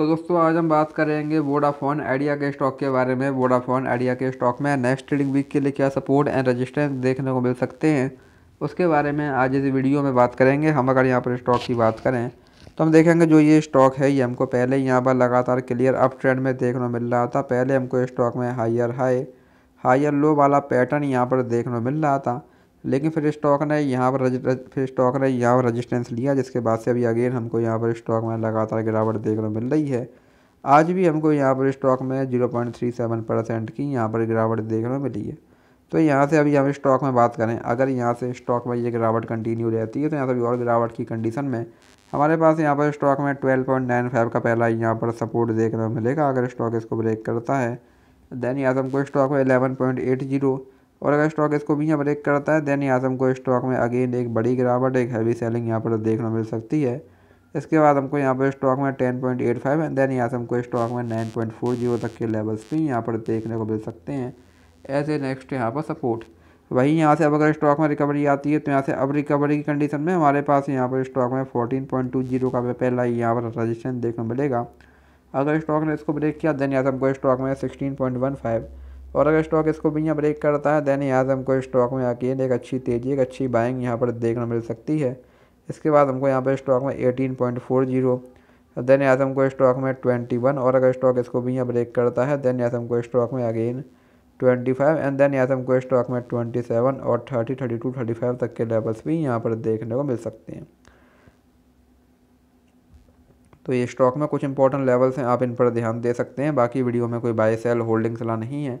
तो दोस्तों आज हम बात करेंगे वोडाफोन आइडिया के स्टॉक के बारे में वोडाफोन आइडिया के स्टॉक में नेक्स्ट ट्रेडिंग वीक के लिए क्या सपोर्ट एंड रजिस्टेंस देखने को मिल सकते हैं उसके बारे में आज इस वीडियो में बात करेंगे हम अगर यहाँ पर स्टॉक की बात करें तो हम देखेंगे जो ये स्टॉक है ये हमको पहले यहाँ पर लगातार क्लियर अप ट्रेंड में देखने को मिल रहा था पहले हमको स्टॉक में हायर हाई हायर लो वाला पैटर्न यहाँ पर देखने को मिल रहा था लेकिन फिर स्टॉक ने यहाँ पर फिर स्टॉक ने यहाँ पर रजिस्टेंस लिया जिसके बाद से अभी अगेन हमको यहाँ पर स्टॉक में लगातार गिरावट देखने को मिल रही है आज भी हमको यहाँ पर स्टॉक में zero point three seven percent की यहाँ पर गिरावट देखने को मिली है तो यहाँ से अभी हम स्टॉक में बात करें अगर यहाँ से स्टॉक में ये गिरावट कंटिन्यू रहती है तो यहाँ से अभी और गिरावट की कंडीशन में हमारे पास यहाँ पर स्टॉक में ट्वेल्व पॉइंट नाइन फाइव का पहला यहाँ पर सपोर्ट देखने को मिलेगा अगर स्टॉक इसको ब्रेक करता है देन यहाँ से हमको स्टॉक में एलेवन पॉइंट एट जीरो और अगर स्टॉक इसको भी यहाँ ब्रेक करता है देन यहाँ से हमको स्टॉक में अगेन एक बड़ी गिरावट एक हैवी सेलिंग यहाँ पर देखने मिल सकती है इसके बाद हमको यहाँ पर स्टॉक में ten point eight five and then यहाँ से हमको स्टॉक में नाइन पॉइंट फोर जीरो तक के लेवल्स भी यहाँ पर देखने को मिल सकते हैं एज ए नेक्स्ट यहाँ पर सपोर्ट वहीं यहाँ से अब अगर स्टॉक में रिकवरी आती है तो यहाँ से अब रिकवरी की कंडीशन में हमारे पास यहाँ पर स्टॉक में फोर्टीन पॉइंट टू जीरो का पहला ही यहाँ पर रजिस्ट्रेशन देखने मिलेगा अगर स्टॉक ने इसको ब्रेक किया देन यहाँ से हमको स्टॉक में सिक्सटीन पॉइंट वन फाइव और अगर स्टॉक इसको भी यहाँ ब्रेक करता है देन यहाँ से हमको स्टॉक में आके एक अच्छी तेज़ी एक अच्छी बाइंग यहाँ पर देखने मिल सकती है इसके बाद हमको यहाँ पर स्टॉक में eighteen point four zero then यहाँ हमको स्टॉक में ट्वेंटी वन और अगर स्टॉक इसको भी यहाँ ब्रेक करता है देन यहाँ हमको स्टॉक में again twenty five and then यहाँ हमको स्टॉक में ट्वेंटी सेवन और thirty thirty two thirty five तक के लेवल्स भी यहाँ पर देखने को मिल सकते हैं तो ये स्टॉक में कुछ इंपॉर्टेंट लेवल्स हैं आप इन पर ध्यान दे सकते हैं बाकी वीडियो में कोई बाय सेल होल्डिंग सलाह नहीं है